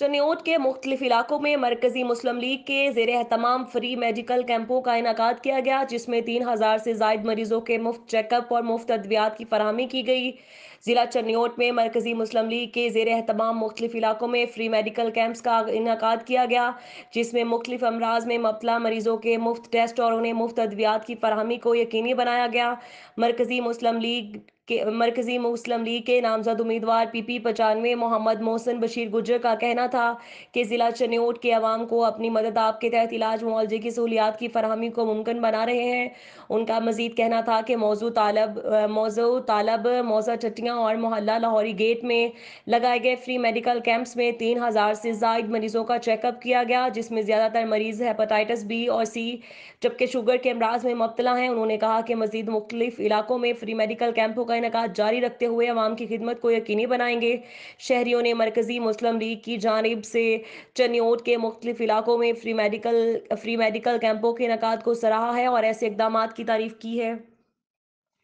चनियोट के मुख्तलिफ इलाकों में मरकजी मुस्लिम लीग के जेर तमाम फ्री मेडिकल कैंपों का इनका किया गया जिसमें तीन हज़ार से जायद मरीजों के मुफ्त चेकअप और मुफ्त अद्वियात की फरहमी की गई ज़िला चनियोट में मरकजी मुस्लिम लीग के जेर तमाम मुख्तलिफ इलाकों में फ्री मेडिकल कैंप्स का इनका किया गया जिसमें मुख्तलिफ अमराज में मबला मरीजों के मुफ्त टेस्ट और उन्हें मुफ्त अद्वियात की फरहमी को यकीनी बनाया गया मरकजी मुस्लिम लीग के मरकजी मुस्लिम लीग के नामजद उम्मीदवार पी पी पचानवे मोहम्मद मोहसिन बशीर गुजर का कहना था कि ज़िला चनेट के आवाम को अपनी मदद आपके तहत इलाज मुआवजे की सहूलियात की फरहमी को मुमकिन बना रहे हैं उनका मजीद कहना था कि मौजू तालब मौजू तालब मौजा चट्टियाँ और मोहल्ला लाहौरी गेट में लगाए गए फ्री मेडिकल कैंप्स में तीन हज़ार से जायद मरीजों का चेकअप किया गया जिसमें ज़्यादातर मरीज हेपाटाइटिस बी और सी जबकि शुगर के अमराज में मुबतला है उन्होंने कहा कि मजीद मुख्तलिफ इलाकों में फ्री मेडिकल कैंपों का इनका जारी रखते हुए अवाम की खिदमत को यकीनी बनाएंगे शहरीों ने मरकजी मुस्लिम लीग की जानब से चन्योट के मुख्तलिफ इलाकों में फ्री मेडिकल फ्री मेडिकल कैंपों के इनका को सराहा है और ऐसे इकदाम की तारीफ की है